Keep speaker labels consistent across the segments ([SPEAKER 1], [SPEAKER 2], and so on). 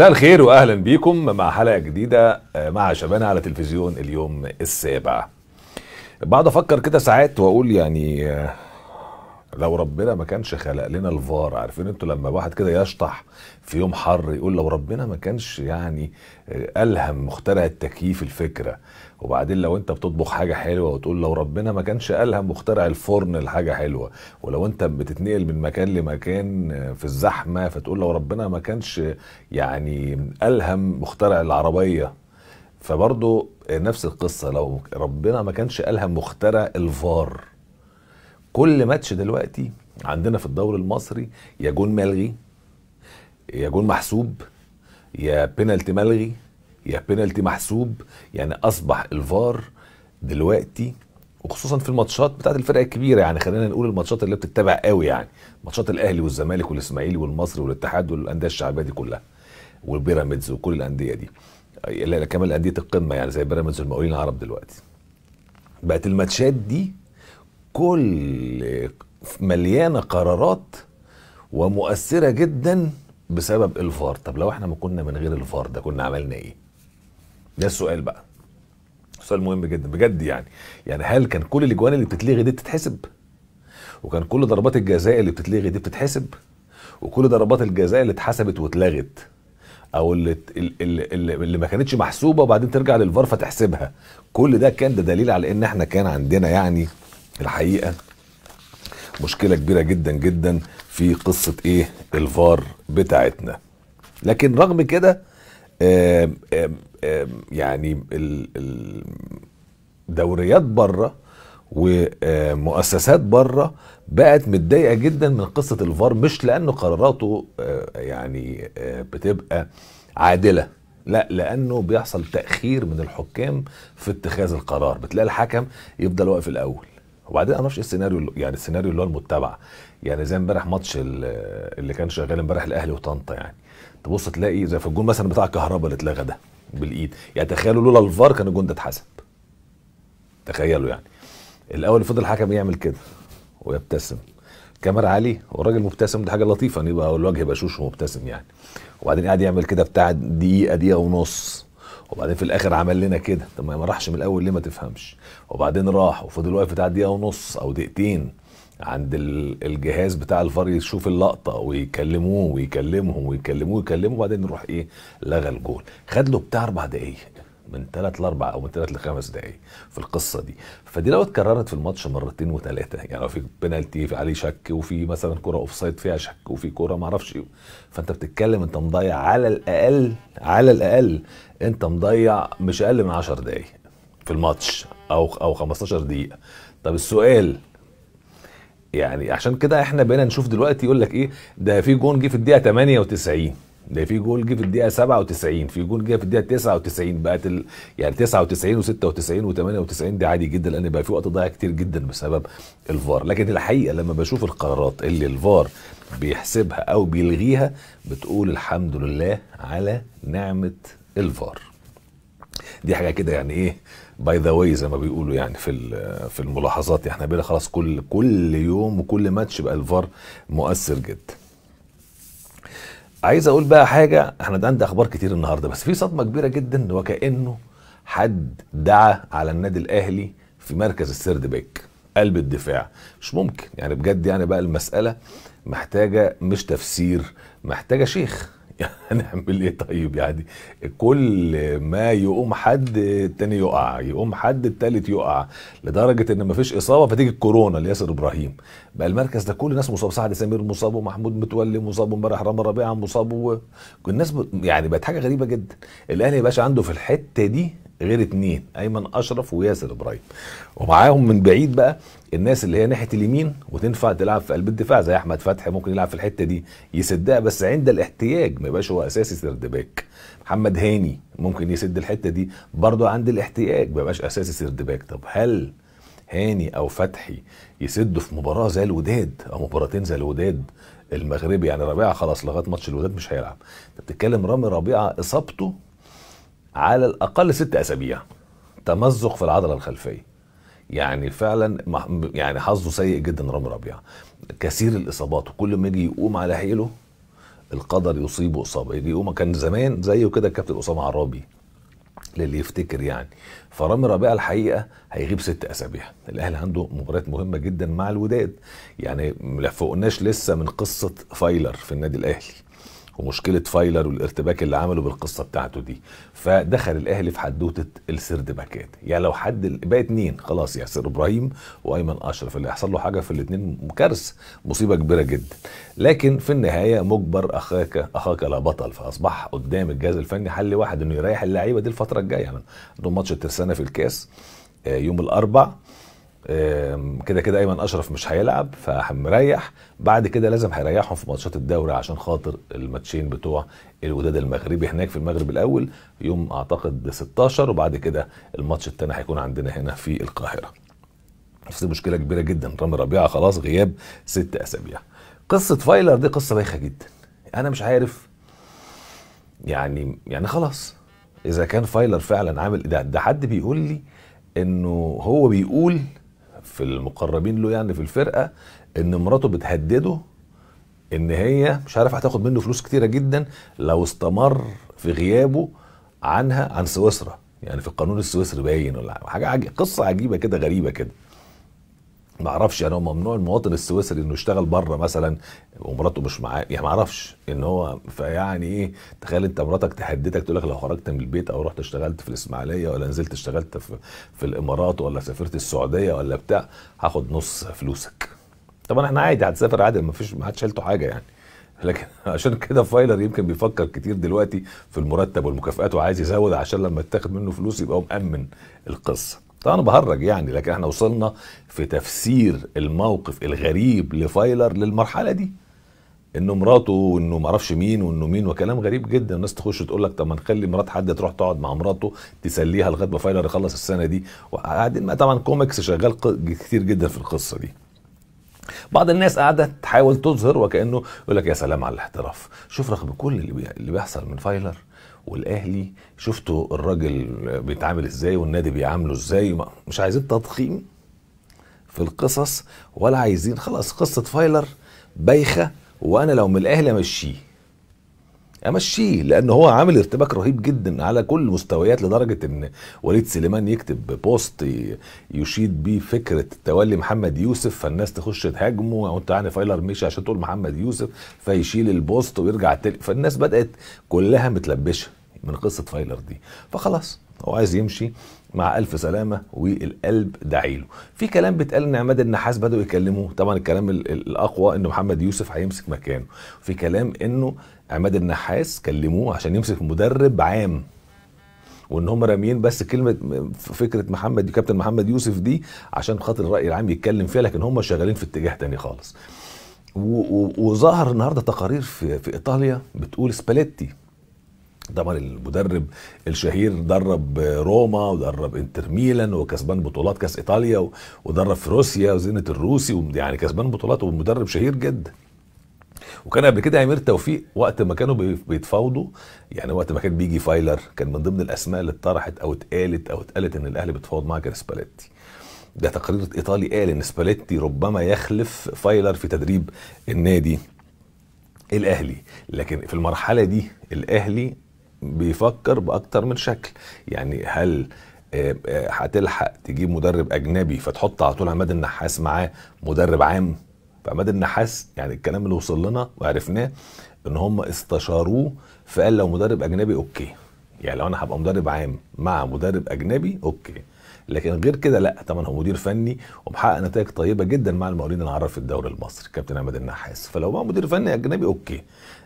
[SPEAKER 1] مساء الخير واهلا بيكم مع حلقه جديده آه، مع شبانة على تلفزيون اليوم السابع. بعد افكر كده ساعات واقول يعني آه، لو ربنا ما كانش خلق لنا الفار عارفين انتوا لما واحد كده يشطح في يوم حر يقول لو ربنا ما كانش يعني الهم مخترع التكييف الفكره وبعدين لو انت بتطبخ حاجه حلوه وتقول لو ربنا ما كانش الهم مخترع الفرن لحاجه حلوه ولو انت بتتنقل من مكان لمكان في الزحمه فتقول لو ربنا ما كانش يعني الهم مخترع العربيه فبرضه نفس القصه لو ربنا ما كانش الهم مخترع الفار كل ماتش دلوقتي عندنا في الدوري المصري يا جون ملغي يا جون محسوب يا بينالتي ملغي يا بينالتي محسوب يعني اصبح الفار دلوقتي وخصوصا في الماتشات بتاعت الفرق الكبيره يعني خلينا نقول الماتشات اللي بتتبع قوي يعني ماتشات الاهلي والزمالك والاسماعيلي والمصري والاتحاد والانديه الشعبيه دي كلها والبيراميدز وكل الانديه دي كمان انديه القمه يعني زي بيراميدز والمقاولين العرب دلوقتي بقت الماتشات دي كل مليانه قرارات ومؤثره جدا بسبب الفار طب لو احنا ما كنا من غير الفار ده كنا عملنا ايه ده السؤال بقى سؤال مهم جدا بجد يعني يعني هل كان كل الاجوان اللي بتتلغي دي بتتحسب وكان كل ضربات الجزاء اللي بتتلغي دي بتتحسب وكل ضربات الجزاء اللي اتحسبت واتلغت او اللي اللي, اللي ما كانتش محسوبه وبعدين ترجع للفار فتحسبها كل ده كان ده دليل على ان احنا كان عندنا يعني الحقيقه مشكله كبيره جدا جدا في قصه ايه الفار بتاعتنا لكن رغم كده يعني الدوريات بره ومؤسسات بره بقت متضايقه جدا من قصه الفار مش لانه قراراته آه، يعني آه، بتبقى عادله لا لانه بيحصل تاخير من الحكام في اتخاذ القرار بتلاقي الحكم يفضل واقف الاول وبعدين انا ما اعرفش ايه السيناريو يعني السيناريو اللي هو المتبع يعني زي امبارح ماتش اللي كان شغال امبارح الاهلي وطنطا يعني تبص تلاقي زي في الجون مثلا بتاع الكهرباء اللي اتلغى ده بالايد يعني تخيلوا لولا الفار كان الجون ده اتحسب تخيلوا يعني الاول فضل الحكم يعمل كده ويبتسم كاميرا عالي والراجل مبتسم دي حاجه لطيفه ان يبقى الوجه يبقى شوش ومبتسم يعني وبعدين قاعد يعمل كده بتاع دقيقه دقيقه ونص وبعدين في الاخر عمل لنا كده طب ما راحش من الاول ليه ما تفهمش وبعدين راح وفضل واقف بتاع دقيقه ونص او دقيقتين عند الجهاز بتاع الفار يشوف اللقطه ويكلموه ويكلمهم ويكلموه ويكلموه وبعدين يروح ايه لغى الجول خد له بتاع اربع دقائق من ثلاث لاربع او من ثلاث لخمس دقائق في القصه دي فدي لو اتكررت في الماتش مرتين وثلاثه يعني لو في بنالتي في عليه شك وفي مثلا كره اوف سايد فيها شك وفي كره ما اعرفش ايه فانت بتتكلم انت مضيع على الاقل على الاقل انت مضيع مش اقل من 10 دقائق في الماتش او او 15 دقيقه طب السؤال يعني عشان كده احنا بقينا نشوف دلوقتي يقول لك ايه ده في جون جه في الدقيقه 98 ده في جول جه في الدقيقه 97 في جول جه في الدقيقه 99 بقت ال... يعني 99 و96 و98 دي عادي جدا لان بقى في وقت ضايع كتير جدا بسبب الفار لكن الحقيقه لما بشوف القرارات اللي الفار بيحسبها او بيلغيها بتقول الحمد لله على نعمه الفار دي حاجه كده يعني ايه باي ذا واي زي ما بيقولوا يعني في في الملاحظات احنا بقينا خلاص كل كل يوم وكل ماتش بقى الفار مؤثر جدا عايز اقول بقى حاجه احنا ده عندي اخبار كتير النهارده بس في صدمه كبيره جدا وكانه حد دعا على النادي الاهلي في مركز السرد باك قلب الدفاع مش ممكن يعني بجد يعني بقى المساله محتاجه مش تفسير محتاجه شيخ هنعمل ايه طيب يعني كل ما يقوم حد التاني يقع يقوم حد التالت يقع لدرجه ان مفيش اصابه فتيجي الكورونا لياسر ابراهيم بقى المركز ده كل الناس مصاب سعد سمير مصاب ومحمود متولي مصاب ومبارح رامي ربيعه مصاب و... الناس يعني بقت حاجه غريبه جدا الاهلي يا باشا عنده في الحته دي غير اتنين ايمن اشرف وياسر ابراهيم ومعاهم من بعيد بقى الناس اللي هي ناحيه اليمين وتنفع تلعب في قلب الدفاع زي احمد فتحي ممكن يلعب في الحته دي يسدها بس عند الاحتياج ما يبقاش هو اساسي سيرد باك محمد هاني ممكن يسد الحته دي برضه عند الاحتياج ما يبقاش اساسي سيرد باك طب هل هاني او فتحي يسدوا في مباراه زي الوداد او مباراتين زي الوداد المغربي يعني ربيعه خلاص لغايه ماتش الوداد مش هيلعب انت بتتكلم رامي ربيعه اصابته على الاقل ست اسابيع تمزق في العضله الخلفيه يعني فعلا يعني حظه سيء جدا رامي ربيعه كثير الاصابات وكل ما يجي يقوم على حيله القدر يصيبه اصابه يجي يقوم كان زمان زيه كده الكابتن اسامه عرابي للي يفتكر يعني فرامي ربيعه الحقيقه هيغيب ست اسابيع الاهلي عنده مباريات مهمه جدا مع الوداد يعني ما فوقناش لسه من قصه فايلر في النادي الاهلي ومشكله فايلر والارتباك اللي عمله بالقصه بتاعته دي فدخل الاهلي في حدوته السردباكات يعني لو حد بقى اتنين خلاص ياسر ابراهيم وايمن اشرف اللي يحصل له حاجه في الاتنين كارثه مصيبه كبيره جدا لكن في النهايه مجبر اخاك اخاك لا بطل فاصبح قدام الجهاز الفني حل واحد انه يريح اللعيبه دي الفتره الجايه يعني ماتش الترسانه في الكاس آه، يوم الاربع كده كده ايمن اشرف مش هيلعب فمريح بعد كده لازم هيريحهم في ماتشات الدوري عشان خاطر الماتشين بتوع الوداد المغربي هناك في المغرب الاول يوم اعتقد 16 وبعد كده الماتش الثاني هيكون عندنا هنا في القاهره بس مشكله كبيره جدا رامي ربيعه خلاص غياب ست اسابيع قصه فايلر دي قصه بايخه جدا انا مش عارف يعني يعني خلاص اذا كان فايلر فعلا عامل إيه؟ ده, ده حد بيقول لي انه هو بيقول في المقربين له يعني في الفرقه ان مراته بتهدده ان هي مش عارف هتاخد منه فلوس كتيره جدا لو استمر في غيابه عنها عن سويسرا يعني في القانون السويسري باين ولا حاجه عجيب. قصه عجيبه كده غريبه كده ما اعرفش يعني هو ممنوع المواطن السويسري انه يشتغل بره مثلا ومراته مش معاه يعني ما اعرفش ان هو فيعني ايه تخيل انت مراتك تحددك تقول لك لو خرجت من البيت او رحت اشتغلت في الاسماعيليه ولا نزلت اشتغلت في, في الامارات ولا سافرت السعوديه ولا بتاع هاخد نص فلوسك طبعا احنا عادي هتسافر عادي ما فيش ما حدش شالته حاجه يعني لكن عشان كده فايلر يمكن بيفكر كتير دلوقتي في المرتب والمكافئات وعايز يزود عشان لما يتاخد منه فلوس يبقى هو مأمن القصه طبعا انا بهرج يعني لكن احنا وصلنا في تفسير الموقف الغريب لفايلر للمرحله دي انه مراته وانه ما اعرفش مين وانه مين وكلام غريب جدا الناس تخش تقول لك طب ما نخلي مرات حد تروح تقعد مع مراته تسليها لغايه ما فايلر يخلص السنه دي وقاعدين طبعا كوميكس شغال كتير جدا في القصه دي بعض الناس قاعده تحاول تظهر وكانه يقول لك يا سلام على الاحتراف شوف رغم كل اللي بيحصل من فايلر والاهلي شفتوا الراجل بيتعامل ازاي والنادي بيعامله ازاي مش عايزين تضخيم في القصص ولا عايزين خلاص قصه فايلر بايخه وانا لو من الاهلي امشيه امشيه لان هو عامل ارتباك رهيب جدا على كل المستويات لدرجه ان وليد سليمان يكتب بوست يشيد بيه فكره تولي محمد يوسف فالناس تخش تهاجمه وانت يعني فايلر مشي عشان تقول محمد يوسف فيشيل البوست ويرجع تل... فالناس بدات كلها متلبشه من قصه فايلر دي فخلاص هو عايز يمشي مع الف سلامه والقلب دعيله في كلام بيتقال ان عماد النحاس بداوا يكلموه طبعا الكلام الاقوى ان محمد يوسف هيمسك مكانه في كلام انه عماد النحاس كلموه عشان يمسك مدرب عام وان هم راميين بس كلمه فكره محمد كابتن محمد يوسف دي عشان خاطر الراي العام يتكلم فيها لكن هم شغالين في اتجاه تاني خالص وظهر النهارده تقارير في, في ايطاليا بتقول سباليتي طبعا المدرب الشهير درب روما ودرب انتر ميلان وكسبان بطولات كاس ايطاليا ودرب في روسيا وزينه الروسي يعني كسبان بطولات ومدرب شهير جدا وكان قبل كده امير توفيق وقت ما كانوا بيتفاوضوا يعني وقت ما كان بيجي فايلر كان من ضمن الاسماء اللي اتطرحت او اتقالت او اتقالت ان الاهلي بيتفاوض مع كان سباليتي ده تقرير ايطالي قال ان سباليتي ربما يخلف فايلر في تدريب النادي الاهلي لكن في المرحله دي الاهلي بيفكر باكتر من شكل يعني هل آه، آه، هتلحق تجيب مدرب اجنبي فتحط على طول عماد النحاس معاه مدرب عام فعماد النحاس يعني الكلام اللي وصل لنا وعرفناه ان هم استشاروه فقال لو مدرب اجنبي اوكي يعني لو انا هبقى مدرب عام مع مدرب اجنبي اوكي لكن غير كده لا طبعا هو مدير فني ومحقق نتائج طيبه جدا مع المقاولين العرب في الدوري المصري كابتن عماد النحاس فلو بقى مدير فني اجنبي اوكي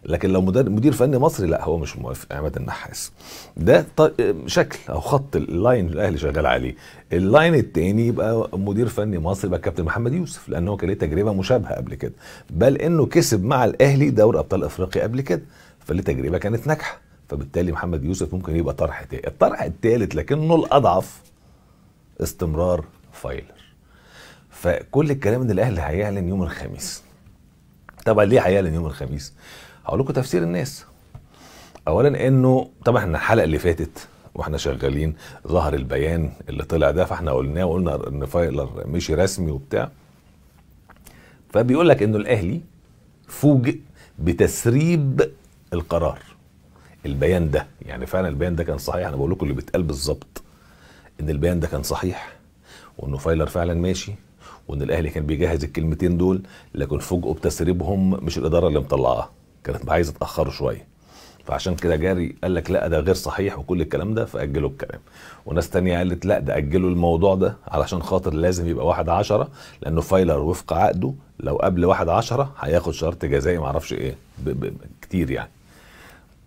[SPEAKER 1] لكن لو مدير فني مصري لا هو مش موافق عماد النحاس ده شكل او خط اللاين الاهلي شغال عليه اللاين التاني يبقى مدير فني مصري يبقى كابتن محمد يوسف لان هو كان ليه تجربه مشابهه قبل كده بل انه كسب مع الاهلي دوري ابطال افريقيا قبل كده فليه تجربه كانت ناجحه فبالتالي محمد يوسف ممكن يبقى طرح تاني الطرح الثالث لكنه الاضعف استمرار فايلر فكل الكلام ان الاهلي هيعلن يوم الخميس طبعا ليه هيعلن يوم الخميس هقول لكم تفسير الناس اولا انه طبعا احنا الحلقه اللي فاتت واحنا شغالين ظهر البيان اللي طلع ده فاحنا قلناه وقلنا ان فايلر مشي رسمي وبتاع فبيقول لك انه الاهلي فوجئ بتسريب القرار البيان ده يعني فعلا البيان ده كان صحيح انا بقول لكم اللي بيتقال بالظبط ان البيان ده كان صحيح وانه فايلر فعلا ماشي وان الاهلي كان بيجهز الكلمتين دول لكن فوجئوا بتسريبهم مش الاداره اللي مطلعاها كانت عايزه تاخره شويه فعشان كده جاري قال لك لا ده غير صحيح وكل الكلام ده فاجلوا الكلام وناس تانية قالت لا ده اجلوا الموضوع ده علشان خاطر لازم يبقى واحد عشرة لانه فايلر وفق عقده لو قبل واحد عشرة هياخد شرط جزائي معرفش ايه ب ب كتير يعني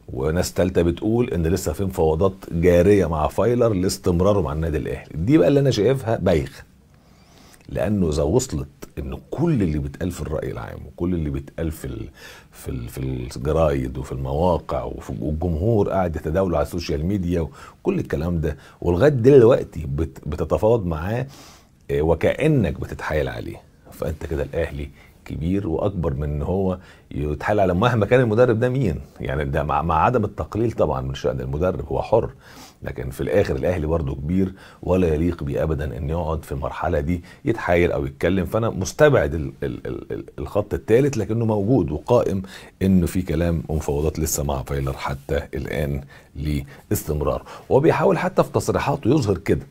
[SPEAKER 1] وناس تالتة بتقول ان لسه في مفاوضات جاريه مع فايلر لاستمراره مع النادي الاهلي دي بقى اللي انا شايفها بايخه لانه اذا وصلت ان كل اللي بيتقال في الراي العام وكل اللي بيتقال في الـ في الـ في الجرايد وفي المواقع وفي والجمهور قاعد يتداوله على السوشيال ميديا وكل الكلام ده ولغايه دلوقتي بتتفاوض معاه آه، وكانك بتتحايل عليه فانت كده الاهلي كبير واكبر من ان هو يتحال على مهما كان المدرب ده مين يعني ده مع, مع عدم التقليل طبعا من شان المدرب هو حر لكن في الاخر الاهلي برضه كبير ولا يليق بيه ابدا ان يقعد في المرحله دي يتحايل او يتكلم فانا مستبعد الـ الـ الـ الخط الثالث لكنه موجود وقائم انه في كلام ومفاوضات لسه مع فايلر حتى الان لاستمرار وبيحاول حتى في تصريحاته يظهر كده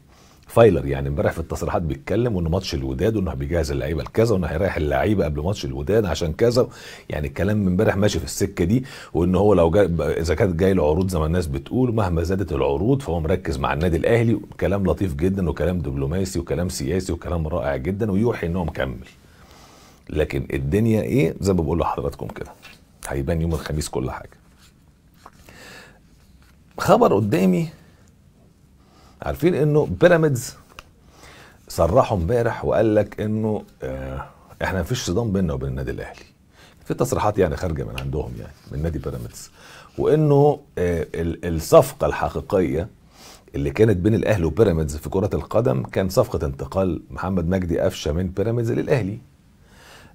[SPEAKER 1] فايلر يعني امبارح في التصريحات بيتكلم وان ماتش الوداد وانه بيجهز اللعيبه لكذا وانه هيريح اللعيبه قبل ماتش الوداد عشان كذا يعني الكلام امبارح ماشي في السكه دي وان هو لو جا اذا كانت جاي له عروض زي ما الناس بتقول مهما زادت العروض فهو مركز مع النادي الاهلي كلام لطيف جدا وكلام دبلوماسي وكلام سياسي وكلام رائع جدا ويوحي ان هو مكمل لكن الدنيا ايه زي ما بقول لحضراتكم كده هيبان يوم الخميس كل حاجه خبر قدامي عارفين انه بيراميدز صرحوا امبارح وقال لك انه آه احنا مفيش صدام بيننا وبين النادي الاهلي في تصريحات يعني خارجه من عندهم يعني من نادي بيراميدز وانه آه الصفقه الحقيقيه اللي كانت بين الاهلي وبيراميدز في كره القدم كان صفقه انتقال محمد مجدي قفشه من بيراميدز للاهلي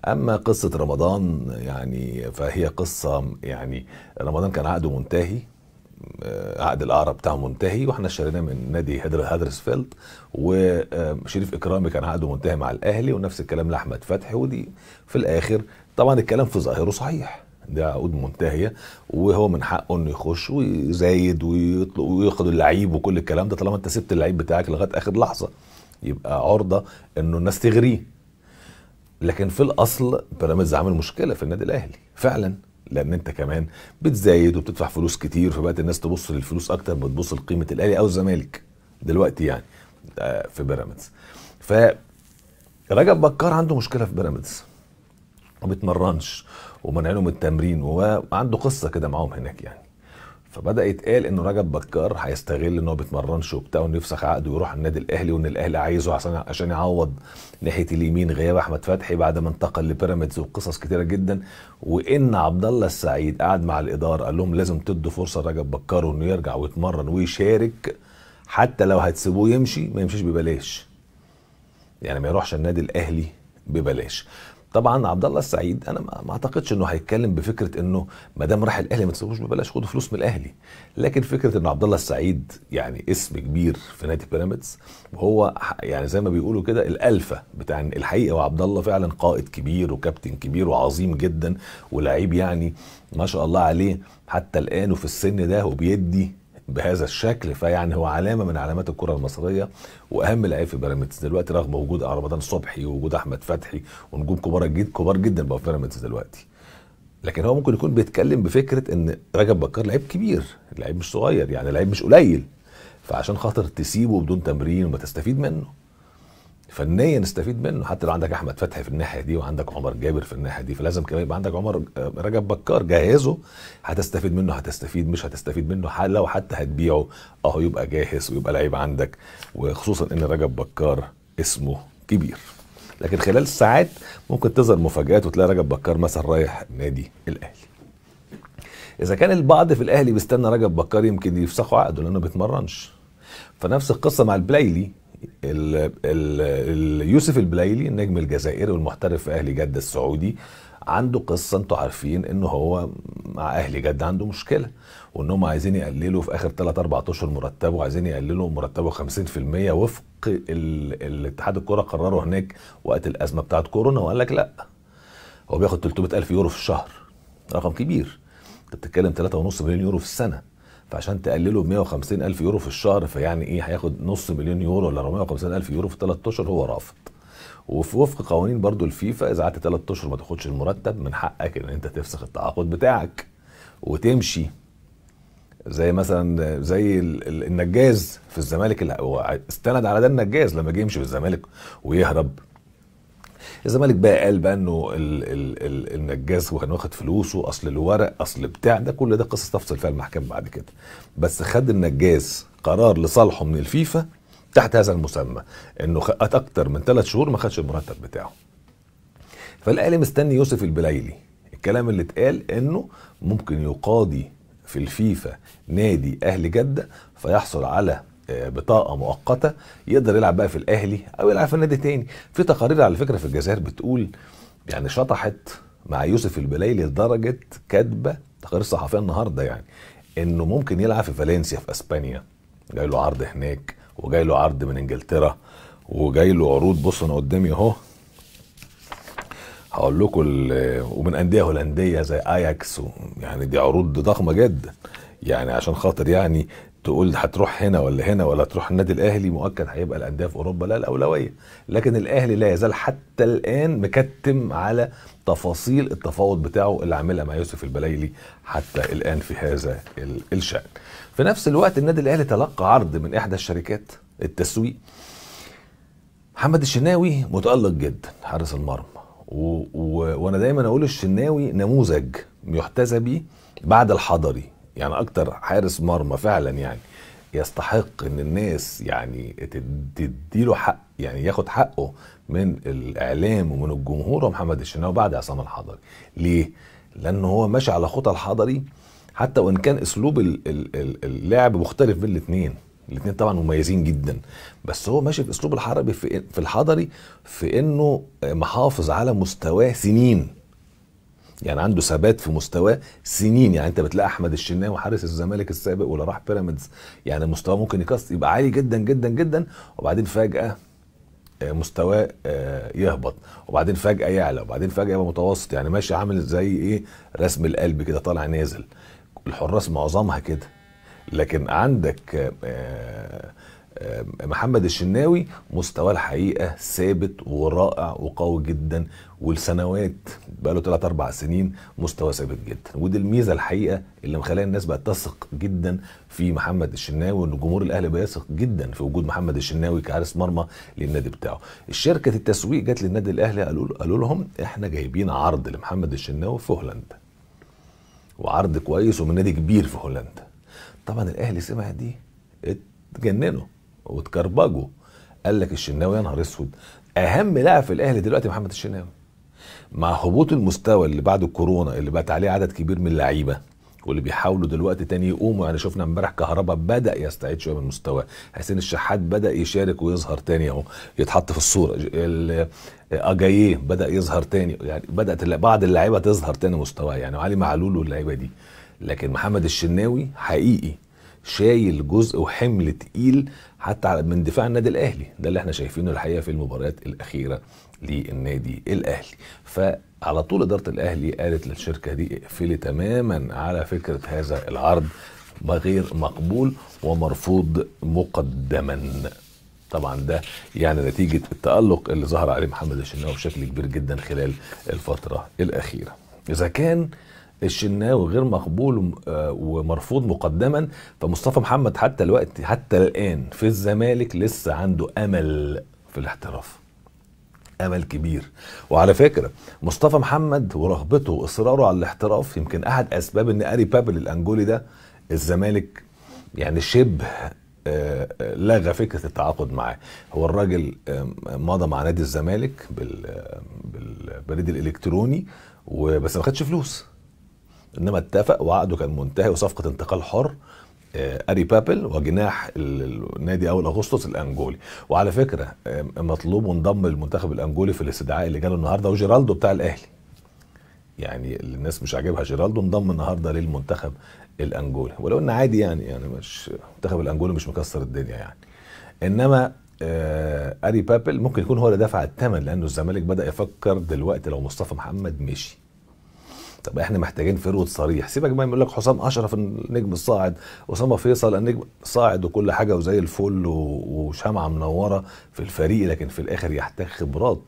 [SPEAKER 1] اما قصه رمضان يعني فهي قصه يعني رمضان كان عقده منتهي آه، عقد الاعاره بتاعه منتهي واحنا اشتريناه من نادي هدرسفيلد وشريف اكرامي كان عقده منتهي مع الاهلي ونفس الكلام لاحمد فتحي ودي في الاخر طبعا الكلام في ظاهره صحيح ده عقود منتهيه وهو من حقه انه يخش ويزايد ويطلق وياخد اللعيب وكل الكلام ده طالما انت سبت اللعيب بتاعك لغايه اخر لحظه يبقى عرضه انه الناس تغريه لكن في الاصل بيراميدز عامل مشكله في النادي الاهلي فعلا لان انت كمان بتزايد وبتدفع فلوس كتير فبقت الناس تبص للفلوس اكتر ما تبص لقيمه الاهلي او الزمالك دلوقتي يعني آه، في بيراميدز ف رجب بكار عنده مشكله في بيراميدز بيتمرنش ومنعينه من التمرين وعنده قصه كده معاهم هناك يعني فبدا يتقال انه رجب بكار هيستغل ان هو بيتمرنش وبتاع ونفسخ عقده ويروح النادي الاهلي وان الاهلي عايزه عشان عشان يعوض ناحيه اليمين غياب احمد فتحي بعد ما انتقل لبيراميدز وقصص كتيره جدا وان عبد الله السعيد قعد مع الاداره قال لهم لازم تدوا فرصه لرجب بكار وانه يرجع ويتمرن ويشارك حتى لو هتسيبوه يمشي ما يمشيش ببلاش يعني ما يروحش النادي الاهلي ببلاش طبعا عبد الله السعيد انا ما اعتقدش انه هيتكلم بفكره انه ما دام راح الاهلي ما تسيبوش ببلاش خدوا فلوس من الاهلي لكن فكره ان عبد الله السعيد يعني اسم كبير في نادي بيراميدز وهو يعني زي ما بيقولوا كده الالفا بتاع الحقيقه وعبد الله فعلا قائد كبير وكابتن كبير وعظيم جدا ولعيب يعني ما شاء الله عليه حتى الان وفي السن ده وبيدي بهذا الشكل فيعني هو علامه من علامات الكره المصريه واهم لعيب في بيراميدز دلوقتي رغم وجود آه، رمضان صبحي ووجود احمد فتحي ونجوم كبار جدا كبار جدا بقى في بيراميدز دلوقتي لكن هو ممكن يكون بيتكلم بفكره ان رجب بكار لعيب كبير لعيب مش صغير يعني لعيب مش قليل فعشان خاطر تسيبه بدون تمرين وما تستفيد منه فنيا نستفيد منه حتى لو عندك احمد فتحي في الناحيه دي وعندك عمر جابر في الناحيه دي فلازم كمان يبقى عندك عمر آه، رجب بكار جهزه هتستفيد منه هتستفيد مش هتستفيد منه لو حتى هتبيعه اهو يبقى جاهز ويبقى لعيب عندك وخصوصا ان رجب بكار اسمه كبير لكن خلال الساعات ممكن تظهر مفاجات وتلاقي رجب بكار مثلا رايح نادي الاهلي اذا كان البعض في الاهلي بيستنى رجب بكار يمكن يفسخوا عقده لانه ما بيتمرنش فنفس القصه مع البلايلي ال ال يوسف البلايلي النجم الجزائري والمحترف في اهلي جده السعودي عنده قصه انتم عارفين ان هو مع اهلي جده عنده مشكله وان هم عايزين يقللوا في اخر 3 4 اشهر مرتبه وعايزين يقللوا مرتبه 50% وفق الاتحاد الكوره قرروا هناك وقت الازمه بتاعه كورونا وقال لك لا هو بياخد 300000 يورو في الشهر رقم كبير انت بتتكلم 3.5 مليون يورو في السنه فعشان تقلله ب 150 الف يورو في الشهر فيعني ايه هياخد نص مليون يورو ولا 450 الف يورو في ثلاث اشهر هو رافض وفي وفق قوانين برضو الفيفا اذا قعدت ثلاث اشهر ما تاخدش المرتب من حقك ان انت تفسخ التعاقد بتاعك وتمشي زي مثلا زي النجاز في الزمالك اللي استند على ده النجاز لما جه يمشي في الزمالك ويهرب الزمالك بقى قال بقى انه النجاز وكان واخد فلوسه اصل الورق اصل بتاع ده كل ده قصص تفصل فيها المحكمه بعد كده بس خد النجاز قرار لصالحه من الفيفا تحت هذا المسمى انه خد اكتر من ثلاث شهور ما خدش المرتب بتاعه فالاهلي مستني يوسف البلايلي الكلام اللي اتقال انه ممكن يقاضي في الفيفا نادي اهل جده فيحصل على بطاقه مؤقته يقدر يلعب بقى في الاهلي او يلعب في نادي تاني في تقارير على فكره في الجزائر بتقول يعني شطحت مع يوسف البلايلي لدرجه كاتبه تقارير صحفيه النهارده يعني انه ممكن يلعب في فالنسيا في اسبانيا جاي له عرض هناك وجاي له عرض من انجلترا وجاي له عروض بص انا قدامي اهو هقول لكم ومن انديه هولنديه زي اياكس يعني دي عروض ضخمه جدا يعني عشان خاطر يعني تقول هتروح هنا ولا هنا ولا تروح النادي الاهلي مؤكد هيبقى الانديه في اوروبا لا الاولويه لكن الاهلي لا يزال حتى الان مكتم على تفاصيل التفاوض بتاعه اللي عاملها مع يوسف البلايلي حتى الان في هذا الشان في نفس الوقت النادي الاهلي تلقى عرض من احدى الشركات التسويق محمد الشناوي متالق جدا حارس المرمى و... و... وانا دايما اقول الشناوي نموذج يحتذى به بعد الحضري يعني اكتر حارس مرمى فعلا يعني يستحق ان الناس يعني تديله حق يعني ياخد حقه من الاعلام ومن الجمهور ومحمد الشناوي بعد عصام الحضري ليه لان هو ماشي على خطى الحضري حتى وان كان اسلوب اللعب مختلف بين الاثنين الاثنين طبعا مميزين جدا بس هو ماشي في اسلوب الحربي في الحضري في انه محافظ على مستواه سنين يعني عنده ثبات في مستواه سنين يعني انت بتلاقي احمد الشناوي حارس الزمالك السابق ولا راح بيراميدز يعني مستواه ممكن يكسر يبقى عالي جدا جدا جدا وبعدين فجاه آه، مستواه آه، يهبط وبعدين فجاه يعلى وبعدين فجاه يبقى متوسط يعني ماشي عامل زي ايه رسم القلب كده طالع نازل الحراس معظمها كده لكن عندك آه، آه، محمد الشناوي مستواه الحقيقه ثابت ورائع وقوي جدا والسنوات بقى له 3 4 سنين مستوى ثابت جدا ودي الميزه الحقيقه اللي مخليه الناس بقت تثق جدا في محمد الشناوي وان جمهور الاهلي بيثق جدا في وجود محمد الشناوي كحارس مرمى للنادي بتاعه شركه التسويق جت للنادي الاهلي قالوا قالوا لهم احنا جايبين عرض لمحمد الشناوي في هولندا وعرض كويس ومن نادي كبير في هولندا طبعا الاهلي سمع دي اتجننوا وتكربجوا قال لك الشناوي يا نهار اسود اهم لاعب في الاهلي دلوقتي محمد الشناوي مع هبوط المستوى اللي بعد الكورونا اللي بقت عليه عدد كبير من اللعيبه واللي بيحاولوا دلوقتي تاني يقوموا يعني شفنا امبارح كهربا بدا يستعيد شويه من مستواه حسين الشحات بدا يشارك ويظهر تاني اهو يتحط في الصوره اجاييه بدا يظهر تاني يعني بدات بعض اللعيبه تظهر تاني مستواها يعني علي معلول واللعيبه دي لكن محمد الشناوي حقيقي شايل جزء وحمل تقيل حتى من دفاع النادي الاهلي ده اللي احنا شايفينه الحقيقه في المباريات الاخيره للنادي الاهلي فعلى طول اداره الاهلي قالت للشركه دي اقفلي تماما على فكره هذا العرض غير مقبول ومرفوض مقدما طبعا ده يعني نتيجه التالق اللي ظهر عليه محمد الشناوي بشكل كبير جدا خلال الفتره الاخيره اذا كان الشناوي غير مقبول آه، ومرفوض مقدما فمصطفى محمد حتى الوقت حتى الان في الزمالك لسه عنده امل في الاحتراف امل كبير وعلى فكره مصطفى محمد ورغبته واصراره على الاحتراف يمكن احد اسباب ان اري بابل الانجولي ده الزمالك يعني شبه آه، آه، لغى فكره التعاقد معاه هو الراجل مضى مع نادي الزمالك بالبريد الالكتروني وبس ما خدش فلوس انما اتفق وعقده كان منتهي وصفقه انتقال حر آه، اري بابل وجناح النادي اول اغسطس الانجولي وعلى فكره آه، مطلوب وانضم للمنتخب الانجولي في الاستدعاء اللي جاله النهارده وجيرالدو بتاع الاهلي يعني الناس مش عاجبها جيرالدو انضم النهارده للمنتخب الانجولي ولو ان عادي يعني يعني مش المنتخب الانجولي مش مكسر الدنيا يعني انما آه، اري بابل ممكن يكون هو اللي دفع الثمن لانه الزمالك بدا يفكر دلوقتي لو مصطفى محمد مشي طب احنا محتاجين فيرود صريح سيبك بقى يقول لك حسام اشرف النجم الصاعد اسامه فيصل النجم صاعد وكل حاجه وزي الفل وشمعه منوره في الفريق لكن في الاخر يحتاج خبرات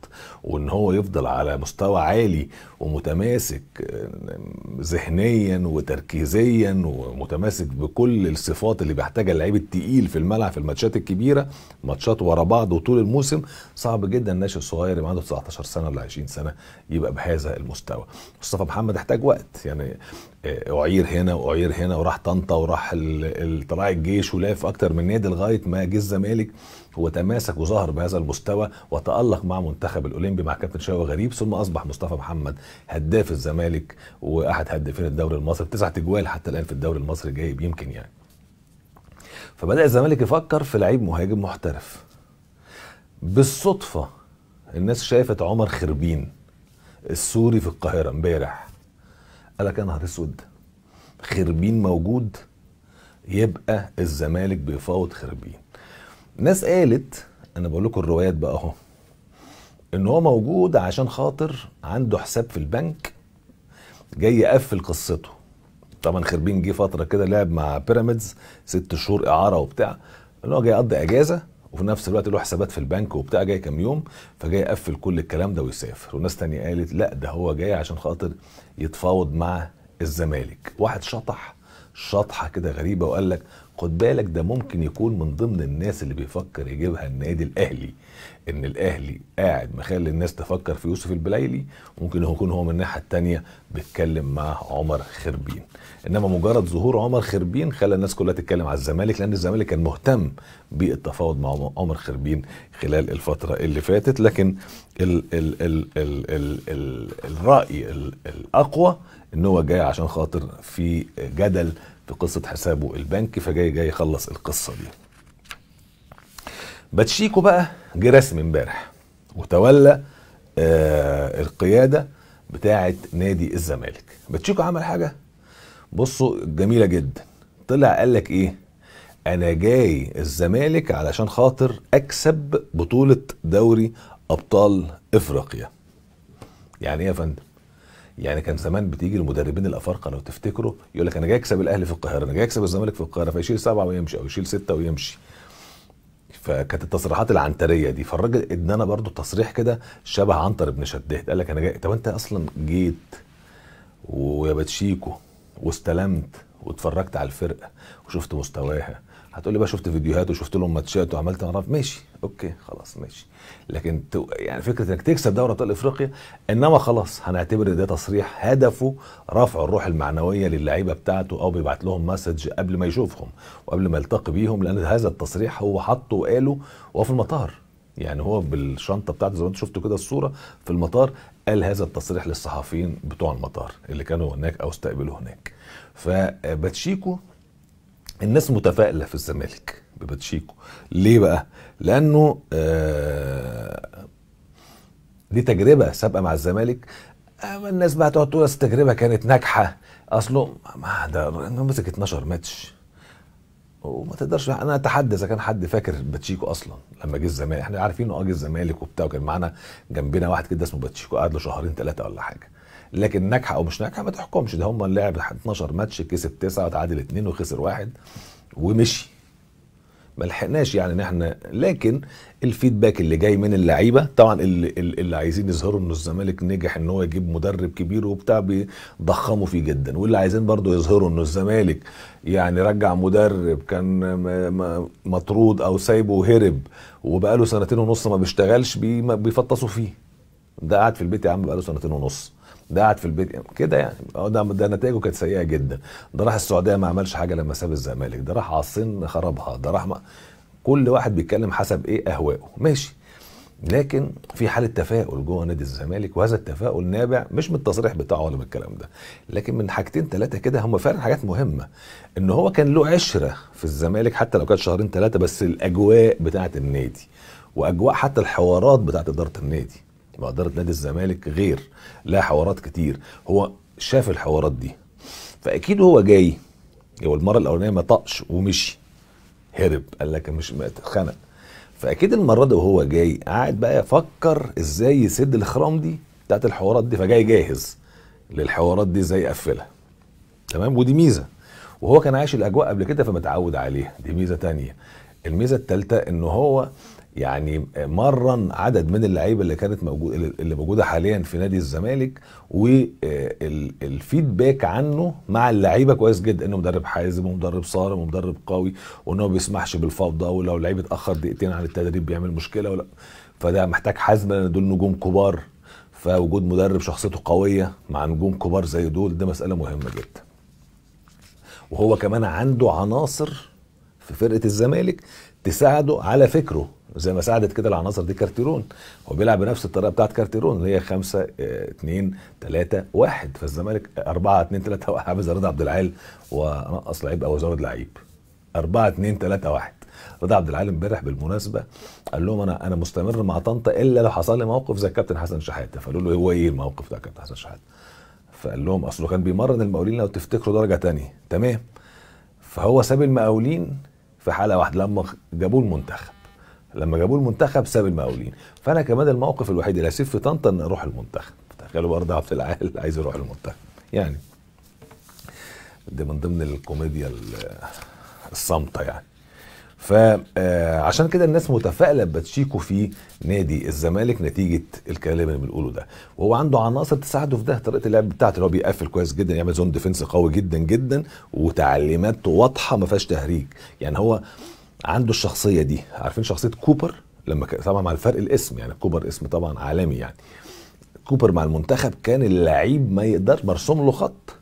[SPEAKER 1] وان هو يفضل على مستوى عالي ومتماسك ذهنيا وتركيزيا ومتماسك بكل الصفات اللي بيحتاجها اللعيب التقيل في الملعب في الماتشات الكبيره ماتشات ورا بعض وطول الموسم صعب جدا الناشئ الصغير اللي عنده 19 سنه ولا 20 سنه يبقى بهذا المستوى مصطفى محمد محتاج وقت يعني آه، اعير هنا واعير هنا وراح طنطا وراح طلع الجيش ولاف اكتر من نادي لغايه ما جه الزمالك وتماسك وظهر بهذا المستوى وتالق مع منتخب الاولمبي مع كابتن شوقي غريب ثم اصبح مصطفى محمد هداف الزمالك واحد هدافين الدوري المصري تسعة اجوال حتى الان في الدوري المصري جايب يمكن يعني فبدا الزمالك يفكر في لعيب مهاجم محترف بالصدفه الناس شافت عمر خربين السوري في القاهره امبارح قال لك يا نهار اسود خربين موجود يبقى الزمالك بيفاوض خربين ناس قالت انا بقول لكم الروايات بقى اهو ان هو موجود عشان خاطر عنده حساب في البنك جاي يقفل قصته طبعا خربين جه فتره كده لعب مع بيراميدز ست شهور اعاره وبتاع ان هو جاي يقضي اجازه وفي نفس الوقت له حسابات في البنك وبتاع جاي كام يوم فجاي يقفل كل الكلام ده ويسافر وناس تانية قالت لا ده هو جاي عشان خاطر يتفاوض مع الزمالك واحد شطح شطحه كده غريبه وقال لك خد بالك ده ممكن يكون من ضمن الناس اللي بيفكر يجيبها النادي الاهلي ان الاهلي قاعد مخلي الناس تفكر في يوسف البلايلي ممكن يكون هو من الناحيه الثانيه بيتكلم مع عمر خربين انما مجرد ظهور عمر خربين خلى الناس كلها تتكلم على الزمالك لان الزمالك كان مهتم بالتفاوض مع عمر خربين خلال الفتره اللي فاتت لكن ال ال ال ال ال ال الراي ال الاقوى ان هو جاي عشان خاطر في جدل في قصة حسابه البنكي فجاي جاي يخلص القصه دي باتشيكو بقى جه رسمي امبارح وتولى آه القياده بتاعه نادي الزمالك باتشيكو عمل حاجه بصوا جميله جدا طلع قال لك ايه انا جاي الزمالك علشان خاطر اكسب بطوله دوري ابطال افريقيا يعني ايه يا فندم يعني كان زمان بتيجي المدربين الافارقه لو تفتكروا يقول لك انا جاي اكسب الاهلي في القاهره انا جاي اكسب الزمالك في القاهره فيشيل سبعه ويمشي او يشيل سته ويمشي فكانت التصريحات العنتريه دي فالراجل ادانا برضو تصريح كده شبه عنتر ابن شداد قال لك انا جاي طب انت اصلا جيت ويا باتشيكو واستلمت واتفرجت على الفرقه وشفت مستواها هتقول لي بقى شفت فيديوهات وشفت لهم ماتشات وعملت اعرف ماشي اوكي خلاص ماشي لكن يعني فكره انك تكسب دوري ابطال افريقيا انما خلاص هنعتبر ده تصريح هدفه رفع الروح المعنويه للعيبه بتاعته او بيبعت لهم مسج قبل ما يشوفهم وقبل ما يلتقي بيهم لان هذا التصريح هو حطه وقاله وهو في المطار يعني هو بالشنطه بتاعته زي ما انتم شفتوا كده الصوره في المطار قال هذا التصريح للصحفيين بتوع المطار اللي كانوا هناك او استقبلوه هناك فباتشيكو الناس متفائله في الزمالك بباتشيكو ليه بقى لانه آه، دي تجربه سابقه مع الزمالك آه، الناس بقى تقعد تقول التجربه كانت ناجحه اصله ما ده مسك 12 ماتش وما تقدرش انا اتحدى اذا كان حد فاكر باتشيكو اصلا لما جه الزمالك احنا عارفين انه آه جه الزمالك وبتاع وكان معانا جنبنا واحد كده اسمه باتشيكو قعد له شهرين ثلاثه ولا حاجه لكن ناجحه او مش ناجحه ما تحكمش ده هم لعب 12 ماتش كسب تسعه وتعادل اثنين وخسر واحد ومشي ما لحقناش يعني ان احنا لكن الفيدباك اللي جاي من اللعيبه طبعا اللي, اللي عايزين يظهروا ان الزمالك نجح ان هو يجيب مدرب كبير وبتاع بيضخموا فيه جدا واللي عايزين برضو يظهروا ان الزمالك يعني رجع مدرب كان مطرود او سايبه وهرب وبقاله سنتين ونص ما بيشتغلش بيفطسوا فيه ده قاعد في البيت يا عم بقاله سنتين ونص ده قاعد في البيت كده يعني اه، ده ده نتائجه كانت سيئه جدا ده راح السعوديه ما عملش حاجه لما ساب الزمالك ده راح على الصين خربها ده راح ما كل واحد بيتكلم حسب ايه اهوائه ماشي لكن في حاله تفاؤل جوه نادي الزمالك وهذا التفاؤل نابع مش من التصريح بتاعه ولا من الكلام ده لكن من حاجتين ثلاثه كده هم فعلا حاجات مهمه ان هو كان له عشره في الزمالك حتى لو كانت شهرين ثلاثه بس الاجواء بتاعه النادي واجواء حتى الحوارات بتاعه اداره النادي يبقى اداره نادي الزمالك غير لها حوارات كتير هو شاف الحوارات دي فاكيد هو جاي هو المره الاولانيه ما طقش ومشي هرب قال لك مش اتخنق فاكيد المره دي وهو جاي قاعد بقى يفكر ازاي يسد الخرام دي بتاعت الحوارات دي فجاي جاهز للحوارات دي ازاي يقفلها تمام ودي ميزه وهو كان عايش الاجواء قبل كده فمتعود عليها دي ميزه تانية الميزه الثالثه ان هو يعني مرن عدد من اللعيبه اللي كانت موجود اللي موجوده حاليا في نادي الزمالك والفيدباك آه، عنه مع اللعيبه كويس جدا انه مدرب حازم ومدرب صارم ومدرب قوي وانه ما بيسمحش بالفوضى ولو لعيب اتاخر دقيقتين عن التدريب بيعمل مشكله ولا فده محتاج حزم لان دول نجوم كبار فوجود مدرب شخصيته قويه مع نجوم كبار زي دول ده مساله مهمه جدا وهو كمان عنده عناصر في فرقه الزمالك تساعده على فكره زي ما ساعدت كده العناصر دي كارتيرون هو بيلعب بنفس الطريقه بتاعت كارتيرون اللي هي 5 2 3 1 فالزمالك 4 2 3 1 حافظ زي رضا عبد العال ونقص لعيب او زود لعيب 4 2 3 1 رضا عبد العال امبارح بالمناسبه قال لهم انا انا مستمر مع طنطا الا لو حصل لي موقف زي الكابتن حسن شحاته فقالوا له هو ايه الموقف بتاع كابتن حسن شحاته فقال لهم اصله كان بيمرن المقاولين لو تفتكروا درجه ثانيه تمام فهو ساب المقاولين في حلقه واحده لما جابوه المنتخب لما جابوه المنتخب ساب المقاولين فانا كمان الموقف الوحيد اللي هسيب في طنطا ان اروح المنتخب تخيلوا برضه عبد العال عايز يروح المنتخب يعني دي من ضمن الكوميديا الصامته يعني فعشان آه، كده الناس متفائله بباتشيكو في نادي الزمالك نتيجه الكلام اللي بنقوله ده وهو عنده عناصر تساعده في ده طريقه اللعب بتاعته اللي هو بيقفل كويس جدا يعمل زون ديفنس قوي جدا جدا وتعليماته واضحه ما فيهاش تهريج يعني هو عنده الشخصيه دي عارفين شخصيه كوبر لما طبعا مع الفرق الاسم يعني كوبر اسم طبعا عالمي يعني كوبر مع المنتخب كان اللعيب ما يقدرش مرسوم له خط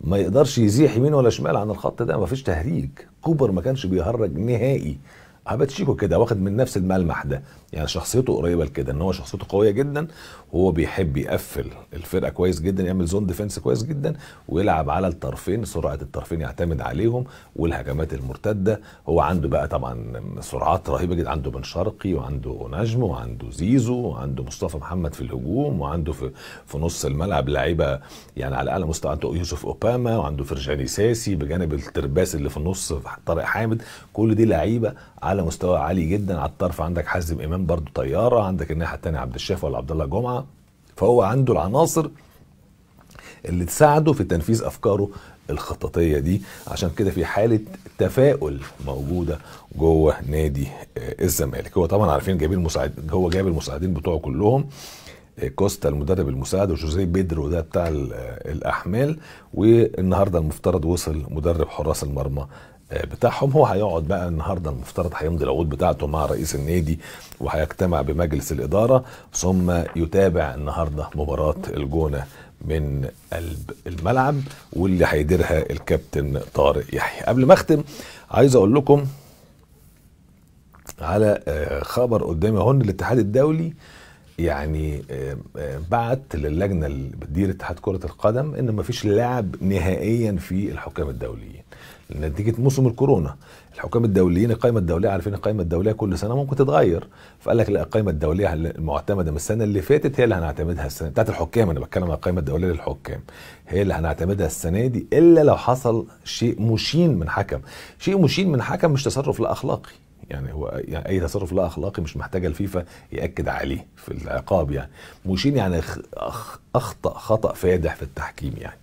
[SPEAKER 1] ما يقدرش يزيح يمين ولا شمال عن الخط ده ما فيش تهريج كوبر ما كانش بيهرج نهائي عباد شيكو كده واخد من نفس الملمح ده يعني شخصيته قريبه لكده ان هو شخصيته قويه جدا وهو بيحب يقفل الفرقه كويس جدا يعمل زون ديفنس كويس جدا ويلعب على الطرفين سرعه الطرفين يعتمد عليهم والهجمات المرتده هو عنده بقى طبعا سرعات رهيبه جدا عنده بن شرقي وعنده نجم وعنده زيزو وعنده مصطفى محمد في الهجوم وعنده في, في نص الملعب لعيبه يعني على اعلى مستوى عنده يوسف اوباما وعنده فرجاني ساسي بجانب الترباس اللي في النص طارق حامد كل دي لعيبه على مستوى عالي جدا على الطرف عندك حازم امام كمان برضو طياره عندك الناحيه التانية عبد الشافي ولا عبد الله جمعه فهو عنده العناصر اللي تساعده في تنفيذ افكاره الخططيه دي عشان كده في حاله تفاؤل موجوده جوه نادي آه، الزمالك هو طبعا عارفين جايبين المساعد هو جايب المساعدين بتوعه كلهم آه، كوستا المدرب المساعد وجوزيه بيدرو ده بتاع آه، الاحمال والنهارده المفترض وصل مدرب حراس المرمى بتاعهم هو هيقعد بقى النهارده المفترض هيمضي العقود بتاعته مع رئيس النادي وهيجتمع بمجلس الاداره ثم يتابع النهارده مباراه الجونه من قلب الملعب واللي هيديرها الكابتن طارق يحيى قبل ما اختم عايز اقول لكم على آه، خبر قدامي اهون الاتحاد الدولي يعني آه، آه، بعت للجنه اللي بتدير اتحاد كره القدم ان مفيش لاعب نهائيا في الحكام الدوليين نتيجه موسم الكورونا الحكام الدوليين القائمه الدوليه عارفين القائمه الدوليه كل سنه ممكن تتغير فقال لك لا القائمه الدوليه المعتمده من السنه اللي فاتت هي اللي هنعتمدها السنه بتاعت الحكام انا بتكلم عن القائمه الدوليه للحكام هي اللي هنعتمدها السنه دي الا لو حصل شيء مشين من حكم شيء مشين من حكم مش تصرف لا اخلاقي يعني هو يعني اي تصرف لا اخلاقي مش محتاجه الفيفا ياكد عليه في العقاب يعني مشين يعني اخطا خطا فادح في التحكيم يعني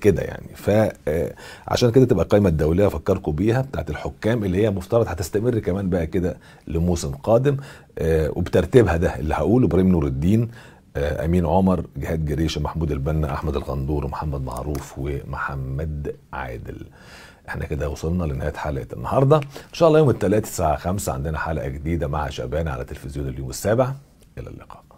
[SPEAKER 1] كده يعني فعشان آه، كده تبقى القائمه الدوليه افكركم بيها بتاعت الحكام اللي هي مفترض هتستمر كمان بقى كده لموسم قادم آه، وبترتيبها ده اللي هقوله ابراهيم نور الدين آه، امين عمر جهاد جريشه محمود البنا احمد الغندور ومحمد معروف ومحمد عادل احنا كده وصلنا لنهايه حلقه النهارده ان شاء الله يوم الثلاثاء الساعه 5 عندنا حلقه جديده مع شبان على تلفزيون اليوم السابع الى اللقاء